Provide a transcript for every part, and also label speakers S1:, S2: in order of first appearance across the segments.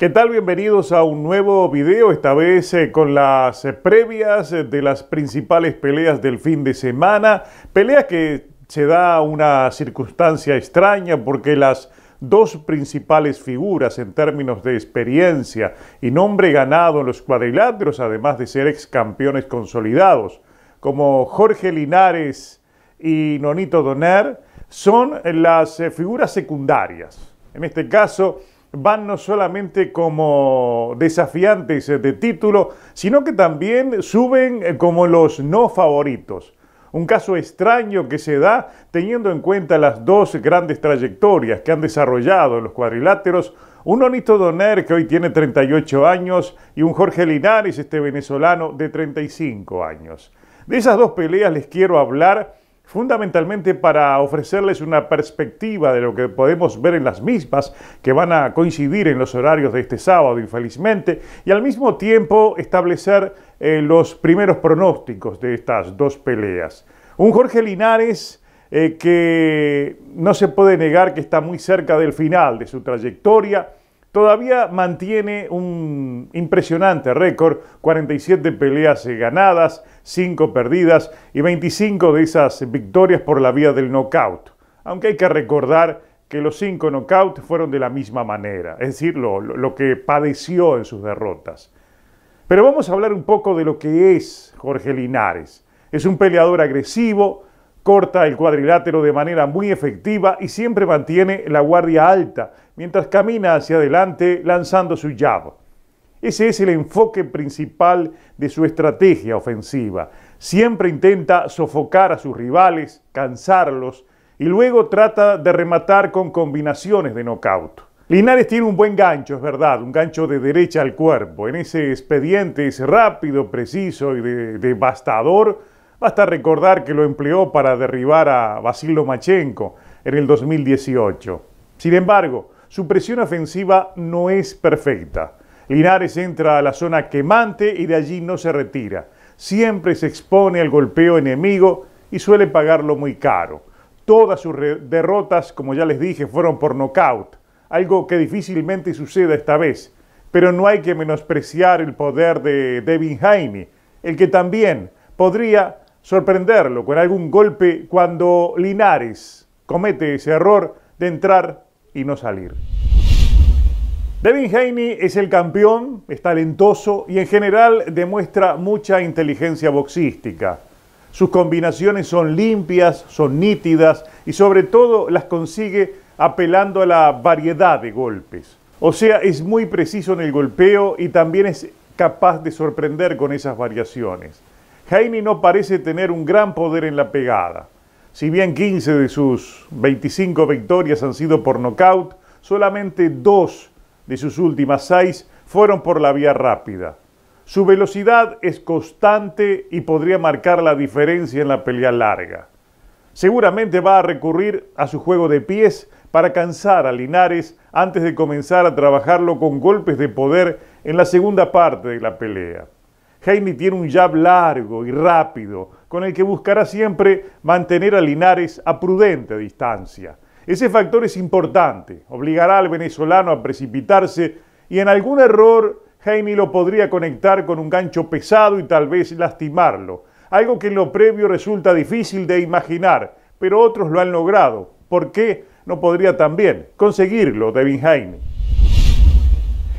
S1: ¿Qué tal? Bienvenidos a un nuevo video, esta vez eh, con las eh, previas eh, de las principales peleas del fin de semana. Peleas que se da una circunstancia extraña porque las dos principales figuras en términos de experiencia y nombre ganado en los cuadriláteros, además de ser ex campeones consolidados, como Jorge Linares y Nonito Doner, son las figuras secundarias. En este caso, van no solamente como desafiantes eh, de título, sino que también suben eh, como los no favoritos. Un caso extraño que se da teniendo en cuenta las dos grandes trayectorias que han desarrollado los cuadriláteros, un Onito Doner que hoy tiene 38 años y un Jorge Linares, este venezolano, de 35 años. De esas dos peleas les quiero hablar fundamentalmente para ofrecerles una perspectiva de lo que podemos ver en las mismas, que van a coincidir en los horarios de este sábado, infelizmente, y al mismo tiempo establecer eh, los primeros pronósticos de estas dos peleas. Un Jorge Linares eh, que no se puede negar que está muy cerca del final de su trayectoria, todavía mantiene un impresionante récord, 47 peleas eh, ganadas, 5 perdidas y 25 de esas victorias por la vía del knockout. Aunque hay que recordar que los 5 knockouts fueron de la misma manera, es decir, lo, lo que padeció en sus derrotas. Pero vamos a hablar un poco de lo que es Jorge Linares. Es un peleador agresivo, corta el cuadrilátero de manera muy efectiva y siempre mantiene la guardia alta mientras camina hacia adelante lanzando su jab. Ese es el enfoque principal de su estrategia ofensiva. Siempre intenta sofocar a sus rivales, cansarlos y luego trata de rematar con combinaciones de knockout. Linares tiene un buen gancho, es verdad, un gancho de derecha al cuerpo. En ese expediente es rápido, preciso y devastador Basta recordar que lo empleó para derribar a Vasilo Machenko en el 2018. Sin embargo, su presión ofensiva no es perfecta. Linares entra a la zona quemante y de allí no se retira. Siempre se expone al golpeo enemigo y suele pagarlo muy caro. Todas sus derrotas, como ya les dije, fueron por nocaut, algo que difícilmente suceda esta vez. Pero no hay que menospreciar el poder de Devin Jaime, el que también podría sorprenderlo con algún golpe cuando Linares comete ese error de entrar y no salir. Devin Haney es el campeón, es talentoso y en general demuestra mucha inteligencia boxística. Sus combinaciones son limpias, son nítidas y sobre todo las consigue apelando a la variedad de golpes. O sea, es muy preciso en el golpeo y también es capaz de sorprender con esas variaciones. Jaime no parece tener un gran poder en la pegada. Si bien 15 de sus 25 victorias han sido por nocaut, solamente dos de sus últimas seis fueron por la vía rápida. Su velocidad es constante y podría marcar la diferencia en la pelea larga. Seguramente va a recurrir a su juego de pies para cansar a Linares antes de comenzar a trabajarlo con golpes de poder en la segunda parte de la pelea. Jaime tiene un jab largo y rápido, con el que buscará siempre mantener a Linares a prudente distancia. Ese factor es importante, obligará al venezolano a precipitarse y en algún error Jaime lo podría conectar con un gancho pesado y tal vez lastimarlo, algo que en lo previo resulta difícil de imaginar, pero otros lo han logrado. ¿Por qué no podría también conseguirlo Devin Jaime?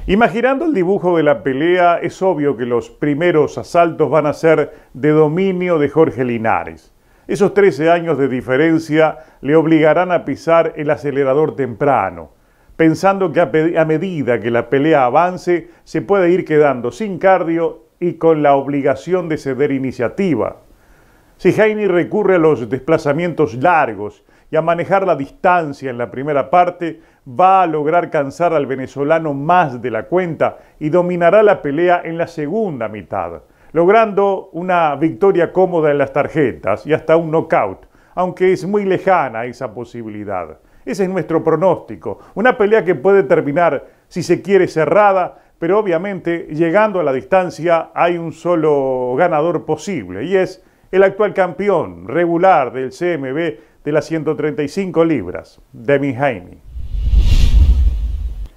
S1: Imaginando el dibujo de la pelea, es obvio que los primeros asaltos van a ser de dominio de Jorge Linares. Esos 13 años de diferencia le obligarán a pisar el acelerador temprano, pensando que a, medida que la pelea avance se puede ir quedando sin cardio y con la obligación de ceder iniciativa. Si Heine recurre a los desplazamientos largos y a manejar la distancia en la primera parte, va a lograr cansar al venezolano más de la cuenta y dominará la pelea en la segunda mitad, logrando una victoria cómoda en las tarjetas y hasta un knockout, aunque es muy lejana esa posibilidad. Ese es nuestro pronóstico, una pelea que puede terminar, si se quiere, cerrada, pero obviamente llegando a la distancia hay un solo ganador posible y es el actual campeón regular del CMB, de las 135 libras, Demi Jaime.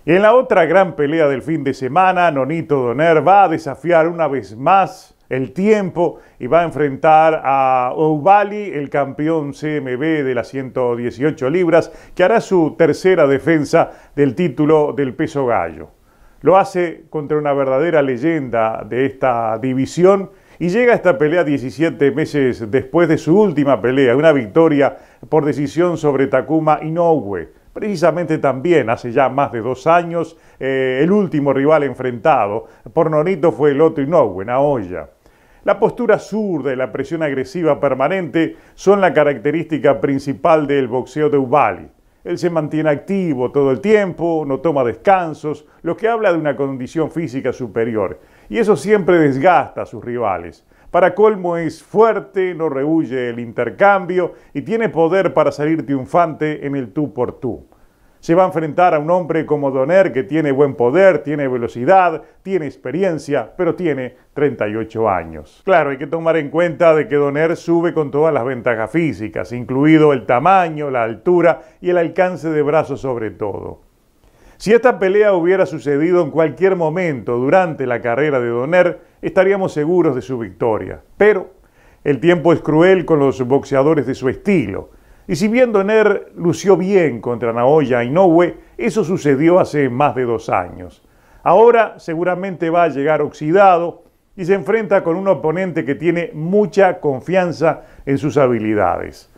S1: En la otra gran pelea del fin de semana, Nonito Doner va a desafiar una vez más el tiempo y va a enfrentar a Ovali, el campeón CMB de las 118 libras, que hará su tercera defensa del título del peso gallo. Lo hace contra una verdadera leyenda de esta división y llega esta pelea 17 meses después de su última pelea, una victoria por decisión sobre Takuma Inoue. Precisamente también hace ya más de dos años, eh, el último rival enfrentado por Norito fue el otro Inoue, Naoya. La postura zurda y la presión agresiva permanente son la característica principal del boxeo de Ubali. Él se mantiene activo todo el tiempo, no toma descansos, lo que habla de una condición física superior y eso siempre desgasta a sus rivales. Para colmo es fuerte, no rehuye el intercambio y tiene poder para salir triunfante en el tú por tú. Se va a enfrentar a un hombre como Doner que tiene buen poder, tiene velocidad, tiene experiencia, pero tiene 38 años. Claro, hay que tomar en cuenta de que Doner sube con todas las ventajas físicas, incluido el tamaño, la altura y el alcance de brazos sobre todo. Si esta pelea hubiera sucedido en cualquier momento durante la carrera de Doner, estaríamos seguros de su victoria. Pero el tiempo es cruel con los boxeadores de su estilo. Y si bien Doner lució bien contra Naoya Inoue, eso sucedió hace más de dos años. Ahora seguramente va a llegar oxidado y se enfrenta con un oponente que tiene mucha confianza en sus habilidades.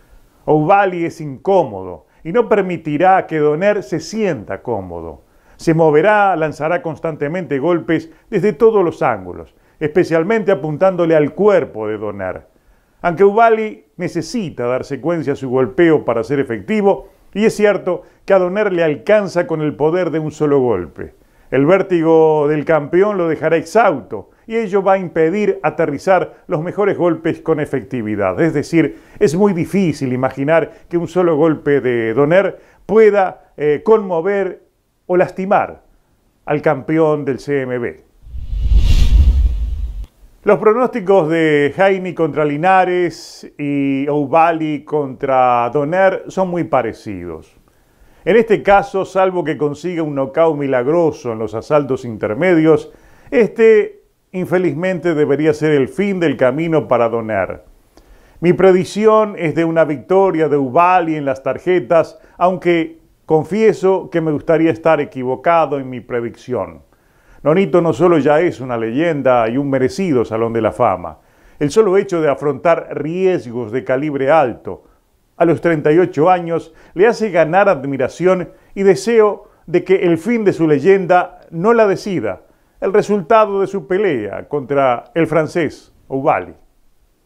S1: Ovali es incómodo, y no permitirá que Doner se sienta cómodo. Se moverá, lanzará constantemente golpes desde todos los ángulos, especialmente apuntándole al cuerpo de Doner. Aunque Ubali necesita dar secuencia a su golpeo para ser efectivo, y es cierto que a Doner le alcanza con el poder de un solo golpe. El vértigo del campeón lo dejará exhausto, y ello va a impedir aterrizar los mejores golpes con efectividad. Es decir, es muy difícil imaginar que un solo golpe de Doner pueda eh, conmover o lastimar al campeón del CMB. Los pronósticos de Jaime contra Linares y Ovali contra Doner son muy parecidos. En este caso, salvo que consiga un nocaut milagroso en los asaltos intermedios, este infelizmente debería ser el fin del camino para donar. Mi predicción es de una victoria de Ubali en las tarjetas, aunque confieso que me gustaría estar equivocado en mi predicción. Nonito no solo ya es una leyenda y un merecido Salón de la Fama, el solo hecho de afrontar riesgos de calibre alto a los 38 años le hace ganar admiración y deseo de que el fin de su leyenda no la decida, el resultado de su pelea contra el francés Ovali.